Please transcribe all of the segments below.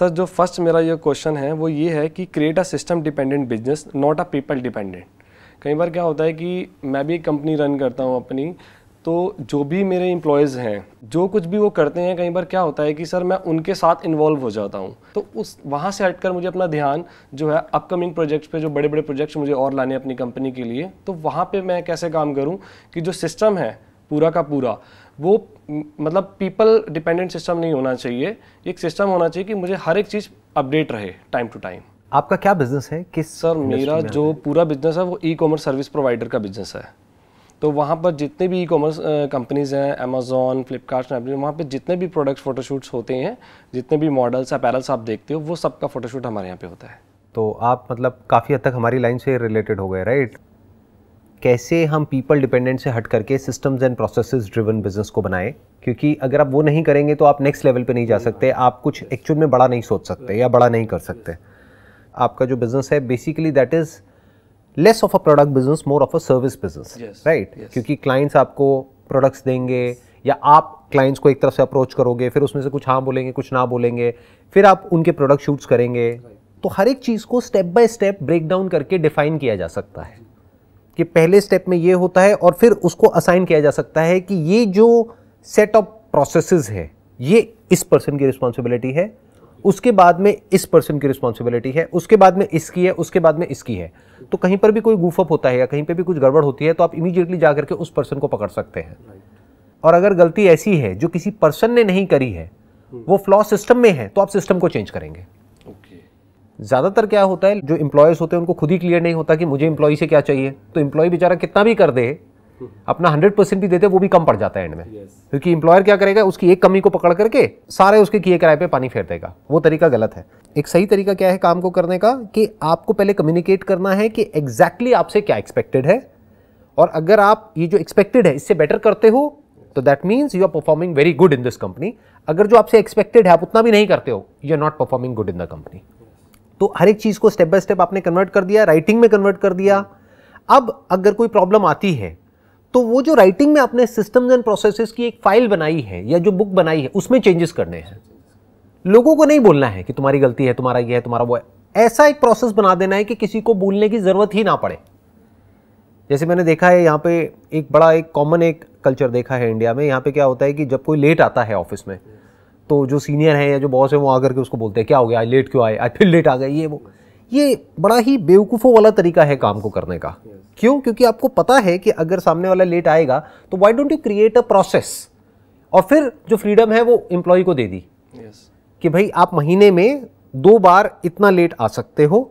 Sir जो first मेरा ये क्वेश्चन है वो ये है कि create a system dependent business not a people dependent कई बार क्या होता है कि मैं भी एक कंपनी रन करता हूँ अपनी तो जो भी मेरे इम्प्लॉयज़ हैं जो कुछ भी वो करते हैं कई बार क्या होता है कि सर मैं उनके साथ इन्वॉल्व हो जाता हूँ तो उस वहाँ से हटकर मुझे अपना ध्यान जो है अपकमिंग प्रोजेक्ट्स पे जो बड़े बड़े प्रोजेक्ट्स मुझे और लाने अपनी कंपनी के लिए तो वहाँ पे मैं कैसे काम करूँ कि जो सिस्टम है पूरा का पूरा वो मतलब पीपल डिपेंडेंट सिस्टम नहीं होना चाहिए एक सिस्टम होना चाहिए कि मुझे हर एक चीज़ अपडेट रहे टाइम टू टाइम आपका क्या बिजनेस है किस सर मेरा जो पूरा बिजनेस है वो ई कॉमर्स सर्विस प्रोवाइडर का बिजनेस है तो वहाँ पर जितने भी ई कॉमर्स कंपनीज़ हैं अमेजोन फ्लिपकार्ट वहाँ पर जितने भी प्रोडक्ट्स फ़ोटोशूट्स होते हैं जितने भी मॉडल्स अपैरल्स आप देखते हो वो सबका फ़ोटोशूट हमारे यहाँ पे होता है तो आप मतलब काफ़ी हद तक हमारी लाइन से रिलेटेड हो गए राइट कैसे हम पीपल डिपेंडेंट से हट करके systems and processes driven business को बनाएं क्योंकि अगर आप वो नहीं करेंगे तो आप नेक्स्ट लेवल पे नहीं जा सकते आप कुछ एक्चुअल में बड़ा नहीं सोच सकते या बड़ा नहीं कर सकते आपका जो बिजनेस है basically that is less of a product business more of a service business right क्योंकि क्लाइंट्स आपको प्रोडक्ट्स देंगे या आप क्लाइंट्स को एक तरफ से अप्रोच करोगे फिर उसमें से कुछ हाँ बोलेंगे कुछ ना बोलेंगे फिर आप उनके प्रोडक्ट शूट्स करेंगे तो हर एक चीज़ को step by step break down करके डिफाइन किया जा सकता है कि पहले स्टेप में ये होता है और फिर उसको असाइन किया जा सकता है कि ये जो सेट ऑफ प्रोसेस है ये इस पर्सन की रिस्पॉन्सिबिलिटी है उसके बाद में इस पर्सन की रिस्पॉन्सिबिलिटी है उसके बाद में इसकी है उसके बाद में इसकी है तो कहीं पर भी कोई गूफअप होता है या कहीं पर भी कुछ गड़बड़ होती है तो आप इमीजिएटली जा करके उस पर्सन को पकड़ सकते हैं और अगर गलती ऐसी है जो किसी पर्सन ने नहीं करी है वो फ्लॉ सिस्टम में है तो आप सिस्टम को चेंज करेंगे ज़्यादातर क्या होता है जो इंप्लॉयज होते हैं उनको खुद ही क्लियर नहीं होता कि मुझे इंप्लॉय से क्या चाहिए तो इंप्लॉय बेचारा कितना भी कर दे अपना हंड्रेड परसेंट भी देते वो भी कम पड़ जाता है एंड में क्योंकि इंप्लॉयर क्या करेगा उसकी एक कमी को पकड़ करके सारे उसके किए किराए पे पानी फेर देगा वो तरीका गलत है एक सही तरीका क्या है काम को करने का कि आपको पहले कम्युनिकेट करना है कि एग्जैक्टली exactly आपसे क्या एक्सपेक्टेड है और अगर आप ये जो एक्सपेक्टेड है इससे बेटर करते हो तो that means you are performing very good in this company अगर जो आपसे एक्सपेक्टेड है आप उतना भी नहीं करते हो you are not performing good in the company तो हर एक चीज़ को स्टेप बाय स्टेप आपने कन्वर्ट कर दिया राइटिंग में कन्वर्ट कर दिया अब अगर कोई प्रॉब्लम आती है तो वो जो राइटिंग में आपने सिस्टम्स एंड प्रोसेसेस की एक फाइल बनाई है या जो बुक बनाई है उसमें चेंजेस करने हैं लोगों को नहीं बोलना है कि तुम्हारी गलती है तुम्हारा ये है तुम्हारा वो है ऐसा एक प्रोसेस बना देना है कि किसी को बोलने की ज़रूरत ही ना पड़े जैसे मैंने देखा है यहाँ पे एक बड़ा एक कॉमन एक कल्चर देखा है इंडिया में यहाँ पे क्या होता है कि जब कोई लेट आता है ऑफिस में तो जो सीनियर हैं या जो बॉस है वो आकर के उसको बोलते हैं क्या हो गया आज लेट क्यों आए आज फिर लेट आ गए ये वो ये बड़ा ही बेवकूफ़ों वाला तरीका है काम को करने का क्यों क्योंकि आपको पता है कि अगर सामने वाला लेट आएगा तो why don't you create a process और फिर जो फ्रीडम है वो एम्प्लॉय को दे दी yes. कि भाई आप महीने में दो बार इतना लेट आ सकते हो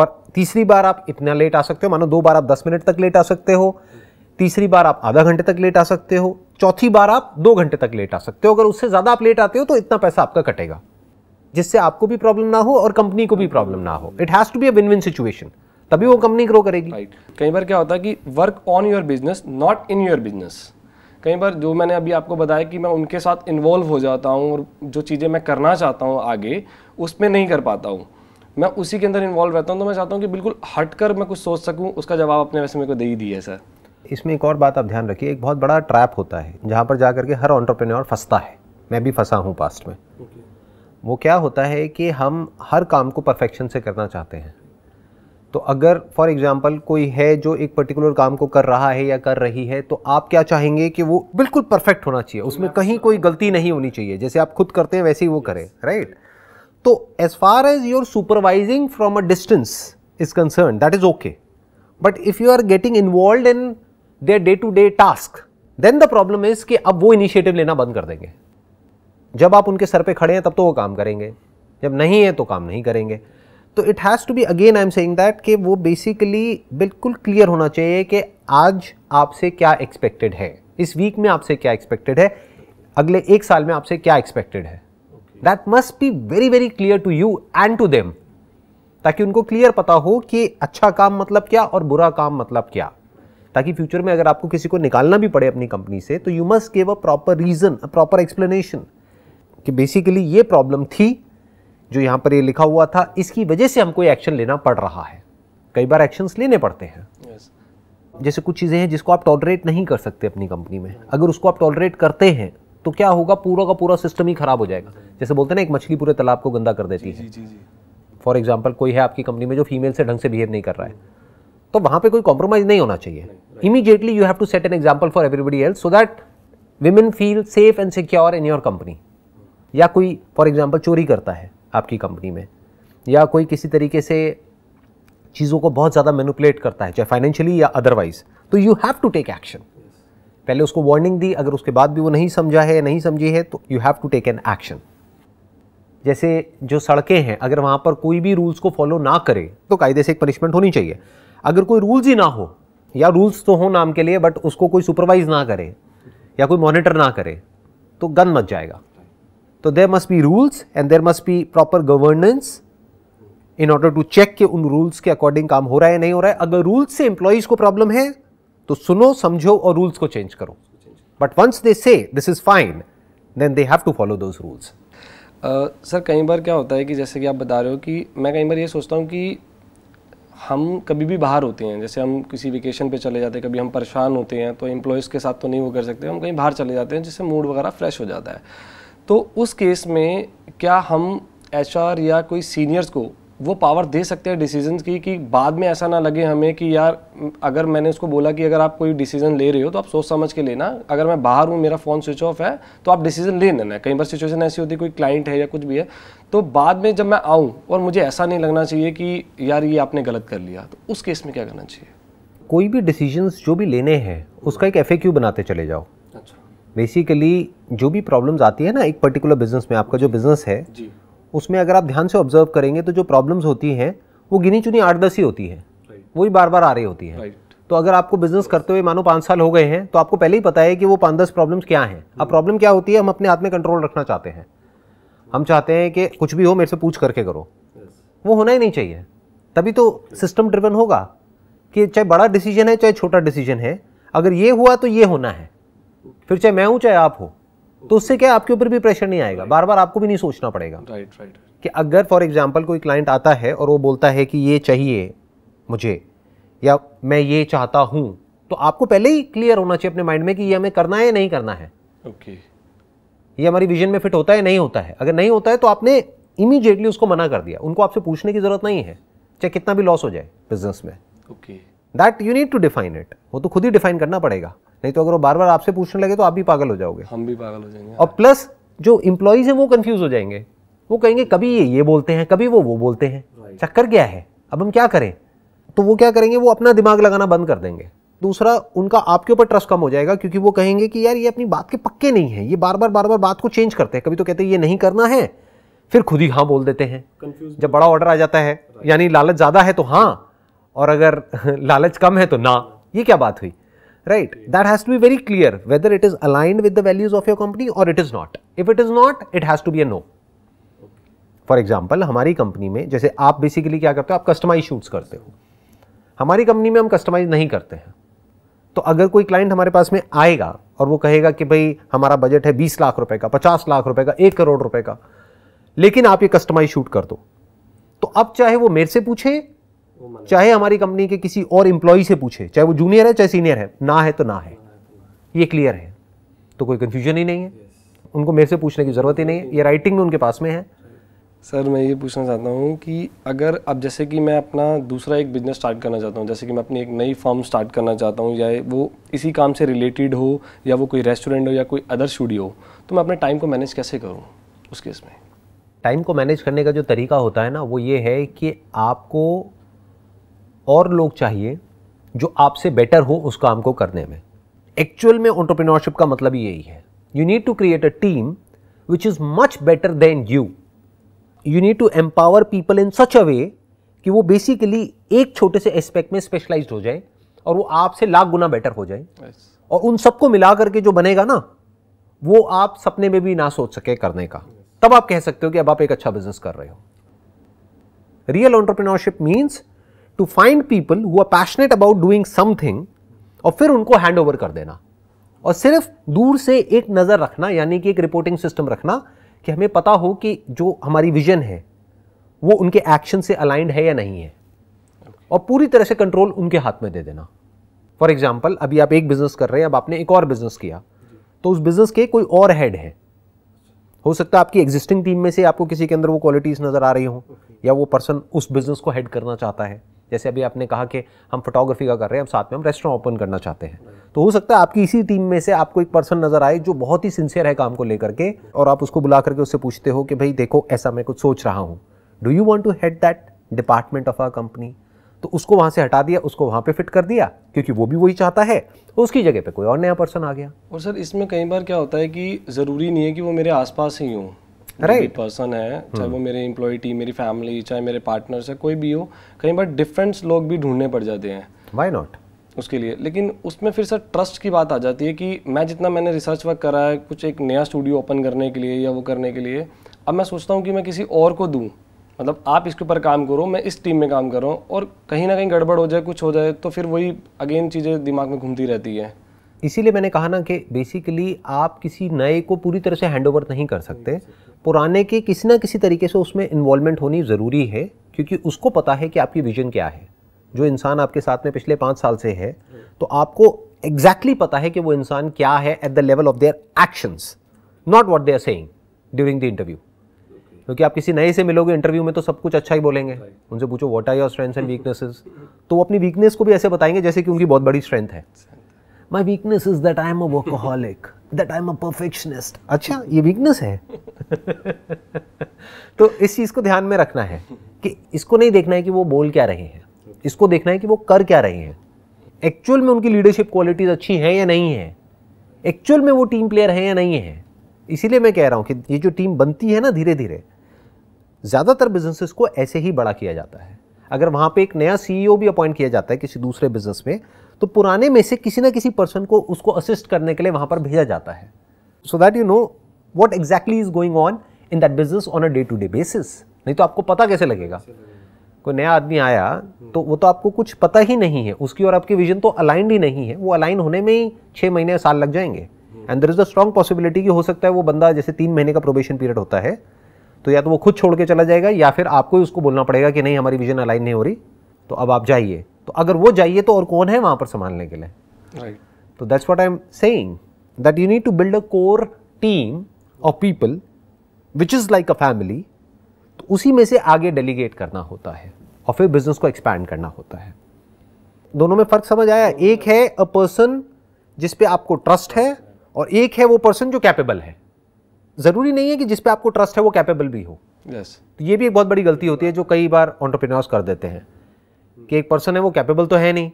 और तीसरी बार आप इतना लेट आ सकते हो मानो दो बार आप दस मिनट तक लेट आ सकते हो तीसरी बार आप आधा घंटे तक लेट आ सकते हो चौथी बार आप दो घंटे तक लेट आ सकते हो अगर उससे ज़्यादा आप लेट आते हो तो इतना पैसा आपका कटेगा जिससे आपको भी प्रॉब्लम ना हो और कंपनी को भी प्रॉब्लम ना हो it has to be a win win situation तभी वो कंपनी ग्रो करेगी right. कई बार क्या होता है कि work on your business not in your business कई बार जो मैंने अभी आपको बताया कि मैं उनके साथ इन्वॉल्व हो जाता हूँ और जो चीज़ें मैं करना चाहता हूँ आगे उसमें नहीं कर पाता हूँ मैं उसी के अंदर इन्वॉल्व रहता हूँ तो मैं चाहता हूँ कि बिल्कुल हट मैं कुछ सोच सकूँ उसका जवाब अपने वैसे मेरे को दे ही दिया है सर इसमें एक और बात आप ध्यान रखिए एक बहुत बड़ा ट्रैप होता है जहाँ पर जा करके हर ऑन्टरप्रेन्योर फंसता है मैं भी फंसा हूँ पास्ट में वो क्या होता है कि हम हर काम को परफेक्शन से करना चाहते हैं तो अगर फॉर एग्ज़ाम्पल कोई है जो एक पर्टिकुलर काम को कर रहा है या कर रही है तो आप क्या चाहेंगे कि वो बिल्कुल परफेक्ट होना चाहिए उसमें कहीं कोई गलती नहीं होनी चाहिए जैसे आप खुद करते हैं वैसे ही वो करें राइट तो as far as your supervising from a distance is concern that is okay but if you are getting involve in their day to day task then the problem is कि अब वो इनिशिएटिव लेना बंद कर देंगे जब आप उनके सर पे खड़े हैं तब तो वो काम करेंगे जब नहीं है तो काम नहीं करेंगे तो it has to be again I am saying that कि वो बेसिकली बिल्कुल क्लियर होना चाहिए कि आज आपसे क्या एक्सपेक्टेड है इस वीक में आपसे क्या एक्सपेक्टेड है अगले एक साल में आपसे क्या एक्सपेक्टेड है that must be very very clear to you and to them ताकि उनको क्लियर पता हो कि अच्छा काम मतलब क्या और बुरा काम मतलब क्या ताकि फ्यूचर में अगर आपको किसी को निकालना भी पड़े अपनी कंपनी से तो you must give a proper reason a proper explanation कि बेसिकली ये प्रॉब्लम थी जो यहाँ पर ये लिखा हुआ था इसकी वजह से हमको एक्शन लेना पड़ रहा है कई बार एक्शंस लेने पड़ते हैं yes. जैसे कुछ चीज़ें हैं जिसको आप टॉलरेट नहीं कर सकते अपनी कंपनी में अगर उसको आप टॉलरेट करते हैं तो क्या होगा पूरा का पूरा सिस्टम ही खराब हो जाएगा जैसे बोलते हैं ना एक मछली पूरे तालाब को गंदा कर देती जी, है फॉर एग्जाम्पल कोई है आपकी कंपनी में जो फीमेल से ढंग से बिहेव नहीं कर रहा है तो वहां पे कोई कॉम्प्रोमाइज़ नहीं होना चाहिए immediately you have to set an example for everybody else so that women feel safe and secure in your company या कोई फॉर एग्जाम्पल चोरी करता है आपकी कंपनी में या कोई किसी तरीके से चीज़ों को बहुत ज़्यादा मैनुपलेट करता है चाहे फाइनेंशियली या अदरवाइज तो you have to take action पहले उसको वार्निंग दी अगर उसके बाद भी वो नहीं समझा है नहीं समझी है तो you have to take an action जैसे जो सड़कें हैं अगर वहाँ पर कोई भी रूल्स को फॉलो ना करे तो कायदे से एक पनिशमेंट होनी चाहिए अगर कोई रूल्स ही ना हो या रूल्स तो हो नाम के लिए बट उसको कोई सुपरवाइज ना करे या कोई मॉनिटर ना करे तो गन मच जाएगा तो there must be rules and there must be proper governance in order to check के उन रूल्स के अकॉर्डिंग काम हो रहा है नहीं हो रहा है अगर रूल्स से एम्प्लॉयज को प्रॉब्लम है तो सुनो समझो और रूल्स को चेंज करो but once they say this is fine then they have to follow those rules sir कई बार क्या होता है कि जैसे कि आप बता रहे हो कि मैं कई बार ये सोचता हूँ कि हम कभी भी बाहर होते हैं जैसे हम किसी वेकेशन पे चले जाते हैं कभी हम परेशान होते हैं तो एम्प्लॉयज़ के साथ तो नहीं वो कर सकते हम कहीं बाहर चले जाते हैं जिससे मूड वगैरह फ्रेश हो जाता है तो उस केस में क्या हम एच या कोई सीनियर्स को वो पावर दे सकते हैं डिसीजन की कि बाद में ऐसा ना लगे हमें कि यार अगर मैंने उसको बोला कि अगर आप कोई डिसीजन ले रहे हो तो आप सोच समझ के लेना अगर मैं बाहर हूँ मेरा फ़ोन स्विच ऑफ है तो आप डिसीजन ले लेना कई बार सिचुएशन ऐसी होती है कोई क्लाइंट है या कुछ भी है तो बाद में जब मैं आऊँ और मुझे ऐसा नहीं लगना चाहिए कि यार ये आपने गलत कर लिया तो उस केस में क्या करना चाहिए कोई भी डिसीजन जो भी लेने हैं उसका एक एफ बनाते चले जाओ अच्छा बेसिकली जो भी प्रॉब्लम्स आती है ना एक पर्टिकुलर बिजनेस में आपका जो बिजनेस है उसमें अगर आप ध्यान से ऑब्जर्व करेंगे तो जो प्रॉब्लम्स होती हैं वो गिनी चुनी आठ दस ही होती है वही बार बार आ रही होती है तो अगर आपको बिजनेस करते हुए मानो पाँच साल हो गए हैं तो आपको पहले ही पता है कि वो पाँच दस प्रॉब्लम्स क्या हैं अब प्रॉब्लम hmm. क्या होती है हम अपने हाथ में कंट्रोल रखना चाहते हैं हम चाहते हैं कि कुछ भी हो मेरे से पूछ करके करो वो होना ही नहीं चाहिए तभी तो सिस्टम ड्रिवन होगा कि चाहे बड़ा डिसीजन है चाहे छोटा डिसीजन है अगर ये हुआ तो ये होना है फिर चाहे मैं हूँ चाहे आप हो तो उससे क्या आपके ऊपर भी प्रेशर नहीं आएगा बार बार आपको भी नहीं सोचना पड़ेगा राइट राइट कि अगर फॉर एग्जाम्पल कोई क्लाइंट आता है और वो बोलता है कि ये चाहिए मुझे या मैं ये चाहता हूँ तो आपको पहले ही क्लियर होना चाहिए अपने माइंड में कि ये हमें करना है या नहीं करना है ओके okay. ये हमारी विजन में फिट होता है नहीं होता है अगर नहीं होता है तो आपने इमीडिएटली उसको मना कर दिया उनको आपसे पूछने की जरूरत नहीं है चाहे कितना भी लॉस हो जाए बिजनेस में okay that you need to define it वो तो खुद ही डिफाइन करना पड़ेगा नहीं तो अगर वो बार बार आपसे पूछने लगे तो आप भी पागल हो जाओगे हम भी पागल हो जाएंगे और हाँ। प्लस जो इम्प्लॉयज़ हैं वो कन्फ्यूज़ हो जाएंगे वो कहेंगे कभी ये ये बोलते हैं कभी वो वो बोलते हैं चक्कर क्या है अब हम क्या करें तो वो क्या करेंगे वो अपना दिमाग लगाना बंद कर देंगे दूसरा उनका आपके ऊपर ट्रस्ट कम हो जाएगा क्योंकि वो कहेंगे कि यार ये अपनी बात के पक्के नहीं है ये बार बार बार बार बात को चेंज करते हैं कभी तो कहते हैं ये नहीं करना है फिर खुद ही हाँ बोल देते हैं जब बड़ा ऑर्डर आ जाता है यानी लालच ज़्यादा है तो हाँ और अगर लालच कम है तो ना ये क्या बात हुई right that has to be very clear whether it is aligned with the values of your company or it is not if it is not it has to be a no for example हमारी company में जैसे आप basically क्या करते हो आप customise shoots करते हो हमारी कंपनी में हम कस्टमाइज नहीं करते हैं तो अगर कोई क्लाइंट हमारे पास में आएगा और वो कहेगा कि भाई हमारा बजट है 20 लाख रुपए का 50 लाख रुपए का एक करोड़ रुपए का लेकिन आप ये कस्टमाइज शूट कर दो तो अब चाहे वो मेरे से पूछे चाहे हमारी कंपनी के किसी और इंप्लॉई से पूछे चाहे वो जूनियर है चाहे सीनियर है ना है तो ना है ये क्लियर है तो कोई कन्फ्यूजन ही नहीं है उनको मेरे से पूछने की ज़रूरत ही नहीं है ये राइटिंग में उनके पास में है सर मैं ये पूछना चाहता हूँ कि अगर अब जैसे कि मैं अपना दूसरा एक बिजनेस स्टार्ट करना चाहता हूँ जैसे कि मैं अपनी एक नई फॉर्म स्टार्ट करना चाहता हूँ या वो इसी काम से रिलेटेड हो या वो कोई रेस्टोरेंट हो या कोई अदर स्टूडियो हो तो मैं अपने टाइम को मैनेज कैसे करूँ उस केस में टाइम को मैनेज करने का जो तरीका होता है ना वो ये है कि आपको और लोग चाहिए जो आपसे बेटर हो उस काम को करने में एक्चुअल में ऑन्टरप्रीनोरशिप का मतलब यही है you need to create a team which is much better than you you need to empower people in such a way कि वो बेसिकली एक छोटे से एस्पेक्ट में स्पेशलाइज हो जाए और वो आपसे लाख गुना बेटर हो जाए yes. और उन सबको मिला करके जो बनेगा ना वो आप सपने में भी ना सोच सके करने का yes. तब आप कह सकते हो कि अब आप एक अच्छा बिजनेस कर रहे हो real entrepreneurship means to find people who are passionate about doing something और फिर उनको हैंड ओवर कर देना और सिर्फ दूर से एक नज़र रखना यानी कि एक रिपोर्टिंग सिस्टम रखना कि हमें पता हो कि जो हमारी विजन है वो उनके एक्शन से अलाइंड है या नहीं है और पूरी तरह से कंट्रोल उनके हाथ में दे देना फॉर एग्जाम्पल अभी आप एक बिजनेस कर रहे हैं अब आपने एक और बिजनेस किया तो उस बिजनेस के कोई और हेड है हो सकता है आपकी एग्जिस्टिंग टीम में से आपको किसी के अंदर वो क्वालिटीज़ नज़र आ रही हो या वो पर्सन उस बिजनेस को हेड करना चाहता है जैसे अभी आपने कहा कि हम फोटोग्राफी का कर रहे हैं हम साथ में हम रेस्टोरेंट ओपन करना चाहते हैं तो हो सकता है आपकी इसी टीम में से आपको एक पर्सन नज़र आए जो बहुत ही सिंसियर है काम को लेकर के और आप उसको बुला करके उससे पूछते हो कि भाई देखो ऐसा मैं कुछ सोच रहा हूँ do you want to head that department of our company तो उसको वहां से हटा दिया उसको वहां पे फिट कर दिया क्योंकि वो भी वही चाहता है तो उसकी जगह पे कोई और नया पर्सन आ गया और सर इसमें कई बार क्या होता है कि ज़रूरी नहीं है कि वो मेरे आसपास ही हों राइट पर्सन है चाहे वो hmm. मेरे एम्प्लॉय टीम मेरी फैमिली चाहे मेरे पार्टनर्स है कोई भी हो कहीं बार डिफरेंस लोग भी ढूंढने पड़ जाते हैं वाई नॉट उसके लिए लेकिन उसमें फिर सर ट्रस्ट की बात आ जाती है कि मैं जितना मैंने रिसर्च वर्क करा है कुछ एक नया स्टूडियो ओपन करने के लिए या वो करने के लिए अब मैं सोचता हूँ कि मैं किसी और को दूँ मतलब आप इसके ऊपर काम करो मैं इस टीम में काम कर रहा हूँ और कहीं ना कहीं गड़बड़ हो जाए कुछ हो जाए तो फिर वही अगेन चीज़ें दिमाग में घूमती रहती है इसीलिए मैंने कहा ना कि बेसिकली आप किसी नए को पूरी तरह से हैंड नहीं कर सकते पुराने के किसी ना किसी तरीके से उसमें इन्वॉल्वमेंट होनी ज़रूरी है क्योंकि उसको पता है कि आपकी विज़न क्या है जो इंसान आपके साथ में पिछले पाँच साल से है तो आपको एग्जैक्टली exactly पता है कि वो इंसान क्या है at the level of their actions not what there are saying during the interview क्योंकि आप किसी नए से मिलोगे इंटरव्यू में तो सब कुछ अच्छा ही बोलेंगे उनसे पूछो what are your strengths and weaknesses तो वो अपनी वीकनेस को भी ऐसे बताएंगे जैसे कि उनकी बहुत बड़ी स्ट्रेंथ है my weakness is that I am a workaholic that I am a perfectionist अच्छा ये वीकनेस है तो इस चीज़ को ध्यान में रखना है कि इसको नहीं देखना है कि वो बोल क्या रहे हैं इसको देखना है कि वो कर क्या रहे हैं एक्चुअल में उनकी लीडरशिप क्वालिटीज़ अच्छी हैं या नहीं है एक्चुअल में वो टीम प्लेयर हैं या नहीं है इसीलिए मैं कह रहा हूँ कि ये जो टीम बनती है ना धीरे धीरे ज़्यादातर बिजनेसेस को ऐसे ही बड़ा किया जाता है अगर वहां पे एक नया सीईओ भी अपॉइंट किया जाता है किसी दूसरे बिजनेस में तो पुराने में से किसी ना किसी पर्सन को उसको असिस्ट करने के लिए वहां पर भेजा जाता है so that you know what exactly is going on in that business on a day to day basis नहीं तो आपको पता कैसे लगेगा कोई नया आदमी आया तो वो तो आपको कुछ पता ही नहीं है उसकी और आपकी विजन तो अलाइंड ही नहीं है वो अलाइन होने में ही छः महीने साल लग जाएंगे and there is a strong possibility कि हो सकता है वो बंदा जैसे तीन महीने का प्रोबेशन पीरियड होता है तो या तो वो खुद छोड़ के चला जाएगा या फिर आपको ही उसको बोलना पड़ेगा कि नहीं हमारी विजन अलाइन नहीं हो रही तो अब आप जाइए तो अगर वो जाइए तो और कौन है वहां पर संभालने के लिए तो that's what I am saying that you need to build a core team of people which is like a family तो उसी में से आगे डेलीगेट करना होता है और फिर बिजनेस को एक्सपैंड करना होता है दोनों में फ़र्क समझ आया एक है अ पर्सन जिस पे आपको ट्रस्ट है और एक है वो पर्सन जो कैपेबल है ज़रूरी नहीं है कि जिस पे आपको ट्रस्ट है वो कैपेबल भी हो yes. तो ये भी एक बहुत बड़ी गलती होती है जो कई बार ऑन्टरप्रिनर्स कर देते हैं कि एक पर्सन है वो कैपेबल तो है नहीं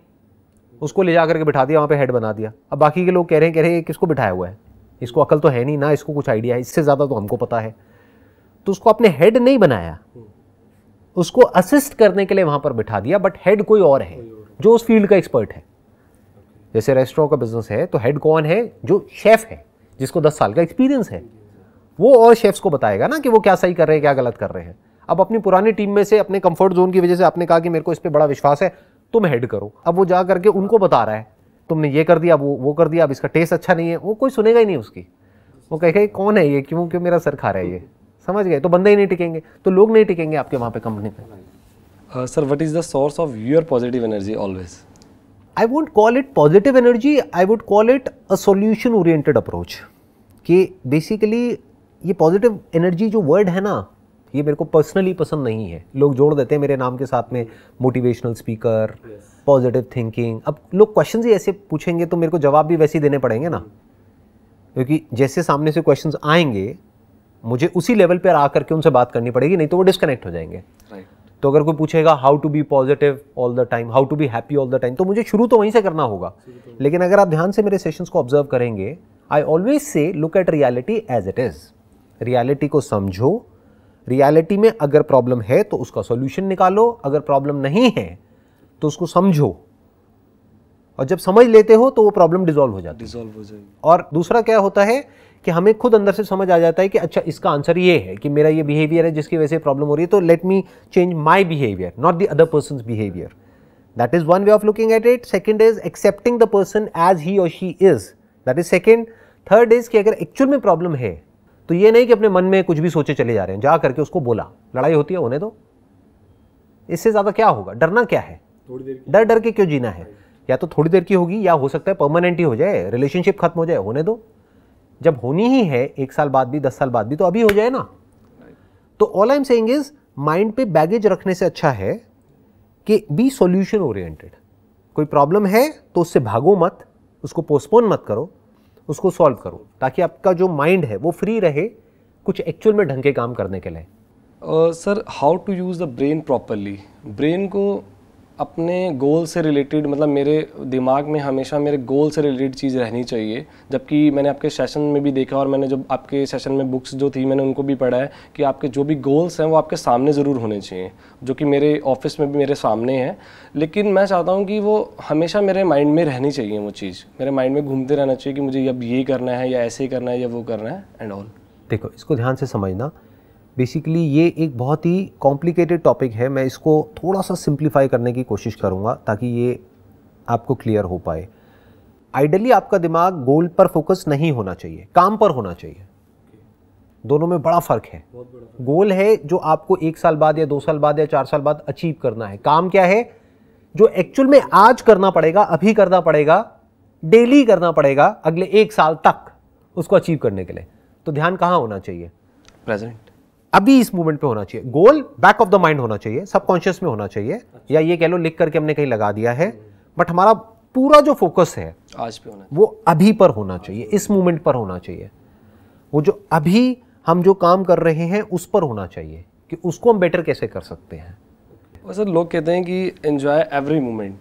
उसको ले जा करके बिठा दिया वहाँ पे हेड बना दिया अब बाकी के लोग कह रहे हैं कह रहे हैं किसको बिठाया हुआ है इसको अकल तो है नहीं ना इसको कुछ आइडिया है इससे ज़्यादा तो हमको पता है तो उसको अपने हेड नहीं बनाया उसको असिस्ट करने के लिए वहाँ पर बिठा दिया बट हेड कोई और है जो उस फील्ड का एक्सपर्ट है जैसे रेस्टोरेंट का बिजनेस है तो हेड कौन है जो शेफ़ है जिसको दस साल का एक्सपीरियंस है वो और शेफ्स को बताएगा ना कि वो क्या सही कर रहे हैं क्या गलत कर रहे हैं अब अपनी पुरानी टीम में से अपने कंफर्ट जोन की वजह से आपने कहा कि मेरे को इस पर बड़ा विश्वास है तुम हेड करो अब वो जा करके उनको बता रहा है तुमने ये कर दिया वो वो कर दिया अब इसका टेस्ट अच्छा नहीं है वो कोई सुनेगा ही नहीं उसकी वो कहेगा कौन है ये क्यों क्यों मेरा सर खा रहा है ये समझ गए तो बंदे ही नहीं टिकेंगे तो लोग नहीं टिकेंगे आपके वहाँ पे कंपनी पे sir what is the source of your positive energy always I won't call it positive energy I would call it a solution oriented approach कि बेसिकली ये पॉजिटिव एनर्जी जो वर्ड है ना ये मेरे को पर्सनली पसंद नहीं है लोग जोड़ देते हैं मेरे नाम के साथ में मोटिवेशनल स्पीकर पॉजिटिव थिंकिंग अब लोग क्वेश्चन ही ऐसे पूछेंगे तो मेरे को जवाब भी वैसे ही देने पड़ेंगे ना क्योंकि जैसे सामने से क्वेश्चन आएंगे मुझे उसी लेवल पर आकर के उनसे बात करनी पड़ेगी नहीं तो वो डिस्कनेक्ट हो जाएंगे right. तो अगर कोई पूछेगा how to be positive all the time how to be happy all the time तो मुझे शुरू तो वहीं से करना होगा तो लेकिन अगर आप ध्यान से मेरे सेशंस को ऑब्जर्व करेंगे I always say look at reality as it is reality को समझो रियलिटी में अगर प्रॉब्लम है तो उसका सॉल्यूशन निकालो अगर प्रॉब्लम नहीं है तो उसको समझो और जब समझ लेते हो तो वो प्रॉब्लम डिजोल्व हो जाती डिजोल्व हो जाएगी और दूसरा क्या होता है कि हमें खुद अंदर से समझ आ जाता है कि अच्छा इसका आंसर ये है कि मेरा ये बिहेवियर है जिसकी वजह से प्रॉब्लम हो रही है तो let me change my behaviour not the other person behaviour that is one way of looking at it second is accepting the person as he और she is that is second third is कि अगर actual में problem है तो ये नहीं कि अपने मन में कुछ भी सोचे चले जा रहे हैं जा करके उसको बोला लड़ाई होती है होने दो इससे ज़्यादा क्या होगा डरना क्या है डर डर के क्यों जीना है या तो थोड़ी देर की होगी या हो सकता है परमानेंट ही हो जाए रिलेशनशिप खत्म हो जाए होने दो जब होनी ही है एक साल बाद भी दस साल बाद भी तो अभी हो जाए ना तो all I am saying is mind पे बैगेज रखने से अच्छा है कि बी सॉल्यूशन ओरिएंटेड कोई प्रॉब्लम है तो उससे भागो मत उसको पोस्टपोन मत करो उसको सॉल्व करो ताकि आपका जो माइंड है वो फ्री रहे कुछ एक्चुअल में ढंग के काम करने के लिए sir how to use the brain properly brain को अपने गोल से रिलेटेड मतलब मेरे दिमाग में हमेशा मेरे गोल से रिलेटेड चीज़ रहनी चाहिए जबकि मैंने आपके सेशन में भी देखा और मैंने जब आपके सेशन में बुक्स जो थी मैंने उनको भी पढ़ा है कि आपके जो भी गोल्स हैं वो आपके सामने ज़रूर होने चाहिए जो कि मेरे ऑफिस में भी मेरे सामने हैं लेकिन मैं चाहता हूँ कि वो हमेशा मेरे माइंड में रहनी चाहिए वो चीज़ मेरे माइंड में घूमते रहना चाहिए कि मुझे अब ये करना है या ऐसे करना है या वो करना है एंड ऑल देखो इसको ध्यान से समझना बेसिकली ये एक बहुत ही कॉम्प्लिकेटेड टॉपिक है मैं इसको थोड़ा सा सिंप्लीफाई करने की कोशिश करूँगा ताकि ये आपको क्लियर हो पाए आइडली आपका दिमाग गोल पर फोकस नहीं होना चाहिए काम पर होना चाहिए दोनों में बड़ा फर्क है बड़ा फर्क। गोल है जो आपको एक साल बाद या दो साल बाद या चार साल बाद अचीव करना है काम क्या है जो एक्चुअल में आज करना पड़ेगा अभी करना पड़ेगा डेली करना पड़ेगा अगले एक साल तक उसको अचीव करने के लिए तो ध्यान कहाँ होना चाहिए प्रेजेंट अभी इस मूवमेंट पे होना चाहिए goal back of the mind होना चाहिए सबकॉन्शियस में होना चाहिए अच्छा। या ये कह लो लिख करके हमने कहीं लगा दिया है बट हमारा पूरा जो फोकस है आज पे होना वो अभी पर होना चाहिए इस मूवमेंट पर होना चाहिए वो जो अभी हम जो काम कर रहे हैं उस पर होना चाहिए कि उसको हम बेटर कैसे कर सकते हैं सर लोग कहते हैं कि एंजॉय एवरी मोमेंट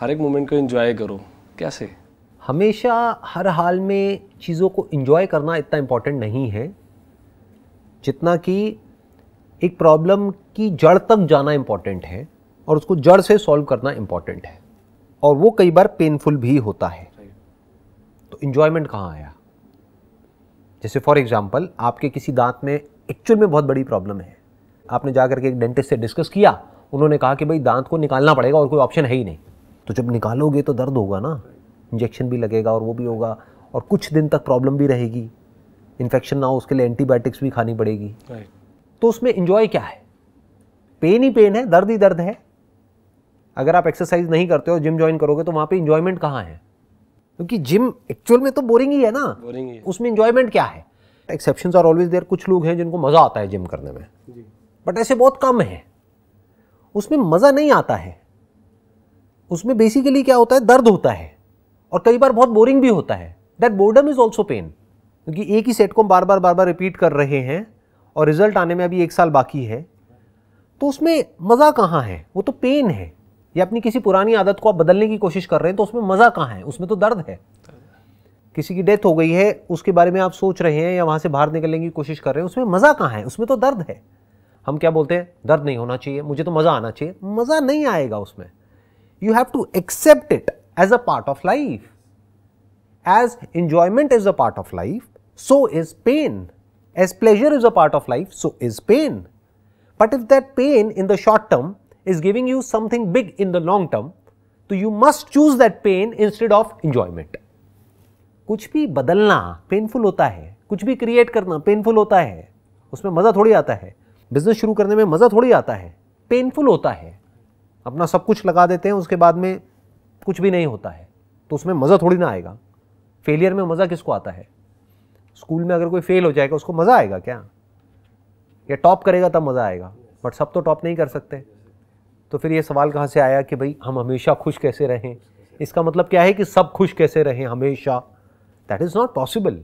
हर एक मोमेंट को एंजॉय करो कैसे हमेशा हर हाल में चीज़ों को एंजॉय करना इतना इम्पॉर्टेंट नहीं है जितना कि एक प्रॉब्लम की जड़ तक जाना इम्पॉर्टेंट है और उसको जड़ से सॉल्व करना इम्पॉर्टेंट है और वो कई बार पेनफुल भी होता है तो इन्जॉयमेंट कहाँ आया जैसे फॉर एग्जाम्पल आपके किसी दांत में एक्चुअल में बहुत बड़ी प्रॉब्लम है आपने जा करके एक डेंटिस्ट से डिस्कस किया उन्होंने कहा कि भाई दांत को निकालना पड़ेगा और कोई ऑप्शन है ही नहीं तो जब निकालोगे तो दर्द होगा ना इंजेक्शन भी लगेगा और वो भी होगा और कुछ दिन तक प्रॉब्लम भी रहेगी इन्फेक्शन ना हो उसके लिए एंटीबायोटिक्स भी खानी पड़ेगी तो उसमें इंजॉय क्या है पेन ही पेन है दर्द ही दर्द है अगर आप एक्सरसाइज नहीं करते हो जिम ज्वाइन करोगे तो वहां पे इंजॉयमेंट कहाँ है क्योंकि जिम एक्चुअल में तो बोरिंग ही है ना बोरिंग ही उसमें इंजॉयमेंट क्या है एक्सेप्शन आर ऑलवेज देयर कुछ लोग हैं जिनको मज़ा आता है जिम करने में बट ऐसे बहुत कम है उसमें मज़ा नहीं आता है उसमें बेसिकली क्या होता है दर्द होता है और कई बार बहुत बोरिंग भी होता है that boredom is also pain क्योंकि एक ही सेट को हम बार बार बार बार रिपीट कर रहे हैं और रिजल्ट आने में अभी एक साल बाकी है तो उसमें मज़ा कहाँ है वो तो पेन है या अपनी किसी पुरानी आदत को आप बदलने की कोशिश कर रहे हैं तो उसमें मज़ा कहाँ है उसमें तो दर्द है किसी की डेथ हो गई है उसके बारे में आप सोच रहे हैं या वहाँ से बाहर निकलने की कोशिश कर रहे हैं उसमें मज़ा कहाँ है उसमें तो दर्द है हम क्या बोलते हैं दर्द नहीं होना चाहिए मुझे तो मज़ा आना चाहिए मज़ा नहीं आएगा उसमें you have to accept it as a part of life as enjoyment is a part of life so is pain. As pleasure is a part of life, so is pain. But if that pain in the short term is giving you something big in the long term, तो you must choose that pain instead of enjoyment कुछ भी बदलना painful होता है कुछ भी create करना painful होता है उसमें मज़ा थोड़ी आता है बिजनेस शुरू करने में मज़ा थोड़ी आता है पेनफुल होता है अपना सब कुछ लगा देते हैं उसके बाद में कुछ भी नहीं होता है तो उसमें मज़ा थोड़ी ना आएगा फेलियर में मज़ा किसको आता है स्कूल में अगर कोई फेल हो जाएगा उसको मज़ा आएगा क्या या टॉप करेगा तब मज़ा आएगा बट सब तो टॉप नहीं कर सकते तो फिर ये सवाल कहाँ से आया कि भाई हम हमेशा खुश कैसे रहें इसका मतलब क्या है कि सब खुश कैसे रहें हमेशा दैट इज़ नॉट पॉसिबल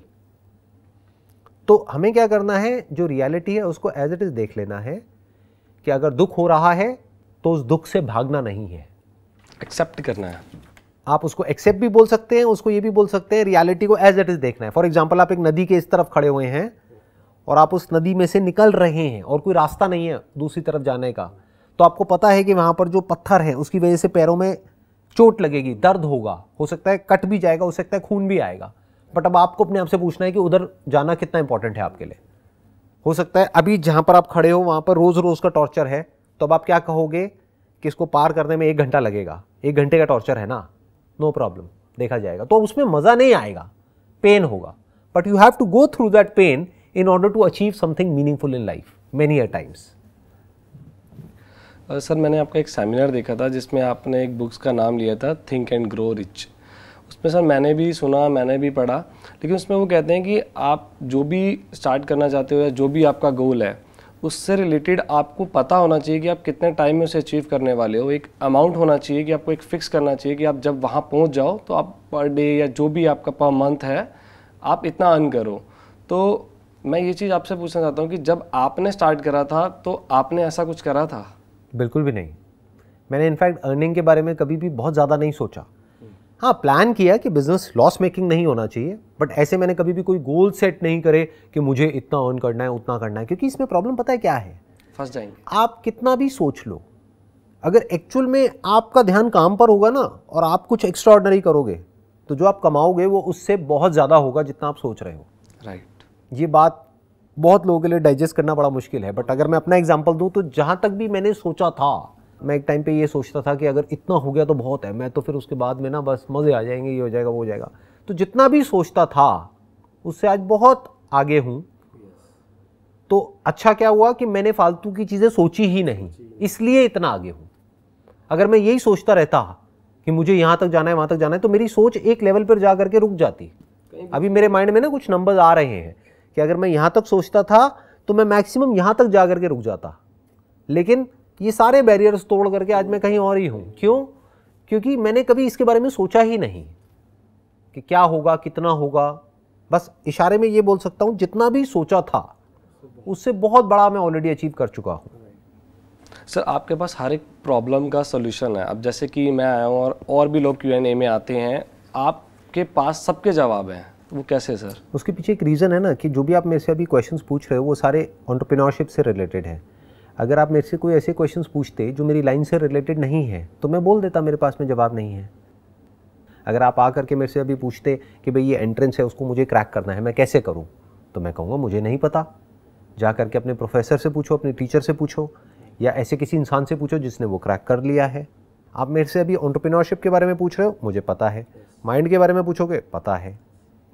तो हमें क्या करना है जो रियलिटी है उसको एज इट इज़ देख लेना है कि अगर दुख हो रहा है तो उस दुख से भागना नहीं है एक्सेप्ट करना है आप उसको एक्सेप्ट भी बोल सकते हैं उसको ये भी बोल सकते हैं रियलिटी को एज इट इज़ देखना है फॉर एग्जाम्पल आप एक नदी के इस तरफ खड़े हुए हैं और आप उस नदी में से निकल रहे हैं और कोई रास्ता नहीं है दूसरी तरफ जाने का तो आपको पता है कि वहाँ पर जो पत्थर है उसकी वजह से पैरों में चोट लगेगी दर्द होगा हो सकता है कट भी जाएगा हो सकता है खून भी आएगा बट अब आपको अपने आप से पूछना है कि उधर जाना कितना इंपॉर्टेंट है आपके लिए हो सकता है अभी जहाँ पर आप खड़े हो वहाँ पर रोज़ रोज़ का टॉर्चर है तो अब आप क्या कहोगे कि इसको पार करने में एक घंटा लगेगा एक घंटे का टॉर्चर है ना नो प्रॉब्लम देखा जाएगा तो उसमें मज़ा नहीं आएगा पेन होगा but you have to go through that pain in order to achieve something meaningful in life many a times sir मैंने आपका एक सेमिनार देखा था जिसमें आपने एक बुक्स का नाम लिया था थिंक एंड ग्रो रिच उसमें सर मैंने भी सुना मैंने भी पढ़ा लेकिन उसमें वो कहते हैं कि आप जो भी स्टार्ट करना चाहते हो या जो भी आपका गोल है उससे रिलेटेड आपको पता होना चाहिए कि आप कितने टाइम में उसे अचीव करने वाले हो एक अमाउंट होना चाहिए कि आपको एक फ़िक्स करना चाहिए कि आप जब वहाँ पहुँच जाओ तो आप पर डे या जो भी आपका पर मंथ है आप इतना अर्न करो तो मैं ये चीज़ आपसे पूछना चाहता हूँ कि जब आपने स्टार्ट करा था तो आपने ऐसा कुछ करा था बिल्कुल भी नहीं मैंने इनफैक्ट अर्निंग के बारे में कभी भी बहुत ज़्यादा नहीं सोचा हाँ प्लान किया कि बिज़नेस लॉस मेकिंग नहीं होना चाहिए बट ऐसे मैंने कभी भी कोई गोल सेट नहीं करे कि मुझे इतना अर्न करना है उतना करना है क्योंकि इसमें प्रॉब्लम पता है क्या है फंस जाएंगे आप कितना भी सोच लो अगर एक्चुअल में आपका ध्यान काम पर होगा ना और आप कुछ एक्स्ट्रा करोगे तो जो आप कमाओगे वो उससे बहुत ज़्यादा होगा जितना आप सोच रहे हो राइट right. ये बात बहुत लोगों के लिए डाइजेस्ट करना बड़ा मुश्किल है बट अगर मैं अपना एग्जाम्पल दूँ तो जहाँ तक भी मैंने सोचा था मैं एक टाइम पे ये सोचता था कि अगर इतना हो गया तो बहुत है मैं तो फिर उसके बाद में ना बस मज़े आ जाएंगे ये हो जाएगा वो हो जाएगा तो जितना भी सोचता था उससे आज बहुत आगे हूँ तो अच्छा क्या हुआ कि मैंने फालतू की चीज़ें सोची ही नहीं इसलिए इतना आगे हूँ अगर मैं यही सोचता रहता कि मुझे यहाँ तक जाना है वहाँ तक जाना है तो मेरी सोच एक लेवल पर जा करके रुक जाती अभी मेरे माइंड में ना कुछ नंबर आ रहे हैं कि अगर मैं यहाँ तक सोचता था तो मैं मैक्सिमम यहाँ तक जा करके रुक जाता लेकिन ये सारे बैरियर्स तोड़ करके आज मैं कहीं और ही हूँ क्यों क्योंकि मैंने कभी इसके बारे में सोचा ही नहीं कि क्या होगा कितना होगा बस इशारे में ये बोल सकता हूँ जितना भी सोचा था उससे बहुत बड़ा मैं ऑलरेडी अचीव कर चुका हूँ सर आपके पास हर एक प्रॉब्लम का सोल्यूशन है अब जैसे कि मैं आया हूँ और और भी लोग क्यू एन ए में आते हैं आपके पास सबके जवाब हैं वो कैसे सर उसके पीछे एक रीज़न है ना कि जो भी आप मेरे से अभी क्वेश्चंस पूछ रहे हो वो सारे ऑन्टरप्रीनोरशिप से रिलेटेड हैं अगर आप मेरे से कोई ऐसे क्वेश्चंस पूछते जो मेरी लाइन से रिलेटेड नहीं है तो मैं बोल देता मेरे पास में जवाब नहीं है अगर आप आ करके मेरे से अभी पूछते कि भाई ये एंट्रेंस है उसको मुझे क्रैक करना है मैं कैसे करूँ तो मैं कहूँगा मुझे नहीं पता जा करके अपने प्रोफेसर से पूछो अपने टीचर से पूछो या ऐसे किसी इंसान से पूछो जिसने वो क्रैक कर लिया है आप मेरे से अभी ऑन्टरप्रीनोरशिप के बारे में पूछ रहे हो मुझे पता है माइंड के बारे में पूछोगे पता है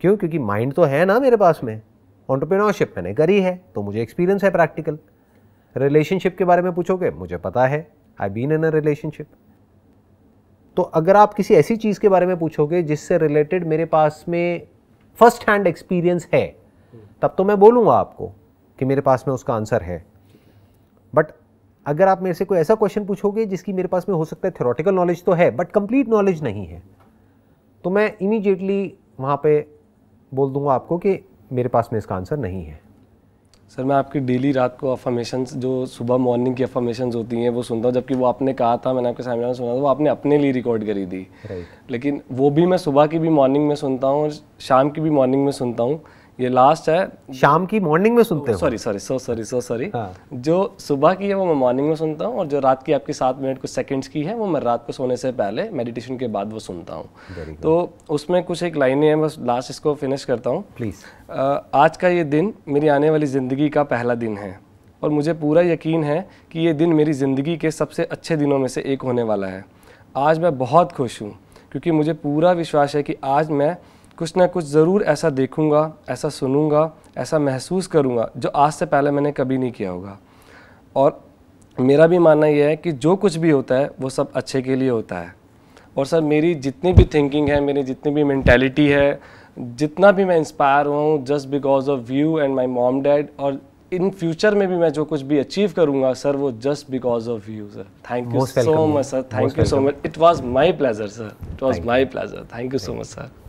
क्यों क्योंकि माइंड तो है ना मेरे पास में ऑन्टरप्रिनोरशिप मैंने करी है तो मुझे एक्सपीरियंस है प्रैक्टिकल रिलेशनशिप के बारे में पूछोगे मुझे पता है I been in a relationship तो अगर आप किसी ऐसी चीज़ के बारे में पूछोगे जिससे रिलेटेड मेरे पास में फर्स्ट हैंड एक्सपीरियंस है तब तो मैं बोलूँगा आपको कि मेरे पास में उसका आंसर है बट अगर आप मेरे से कोई ऐसा क्वेश्चन पूछोगे जिसकी मेरे पास में हो सकता है थ्योरेटिकल नॉलेज तो है बट कंप्लीट नॉलेज नहीं है तो मैं इमीडिएटली वहाँ पे बोल दूंगा आपको कि मेरे पास में इसका आंसर नहीं है सर मैं आपकी डेली रात को अफर्मेशन जो सुबह मॉर्निंग की अफर्मेशन होती हैं वो सुनता हूँ जबकि वो आपने कहा था मैंने आपके सामने सुना था वो आपने अपने लिए रिकॉर्ड करी थी लेकिन वो भी मैं सुबह की भी मॉर्निंग में सुनता हूँ और शाम की भी मॉर्निंग में सुनता हूँ ये लास्ट है शाम की मॉर्निंग में सुनते हो sorry sorry so sorry so sorry जो सुबह की है वो मैं मॉर्निंग में सुनता हूँ और जो रात की आपकी सात मिनट कुछ सेकंड्स की है वो मैं रात को सोने से पहले मेडिटेशन के बाद वो सुनता हूँ तो उसमें कुछ एक लाइन हैं बस लास्ट इसको फिनिश करता हूँ प्लीज़ आज का ये दिन मेरी आने वाली ज़िंदगी का पहला दिन है और मुझे पूरा यकीन है कि ये दिन मेरी ज़िंदगी के सबसे अच्छे दिनों में से एक होने वाला है आज मैं बहुत खुश हूँ क्योंकि मुझे पूरा विश्वास है कि आज मैं कुछ ना कुछ ज़रूर ऐसा देखूँगा ऐसा सुनूँगा ऐसा महसूस करूँगा जो आज से पहले मैंने कभी नहीं किया होगा और मेरा भी मानना यह है कि जो कुछ भी होता है वो सब अच्छे के लिए होता है और सर मेरी जितनी भी थिंकिंग है मेरी जितनी भी मैंटेलिटी है जितना भी मैं इंस्पायर हुआ हूँ just because of you and my mom dad और इन फ्यूचर में भी मैं जो कुछ भी अचीव करूंगा सर वो just because of you sir thank you so much sir thank you so much it was my pleasure sir it was my pleasure thank you so much sir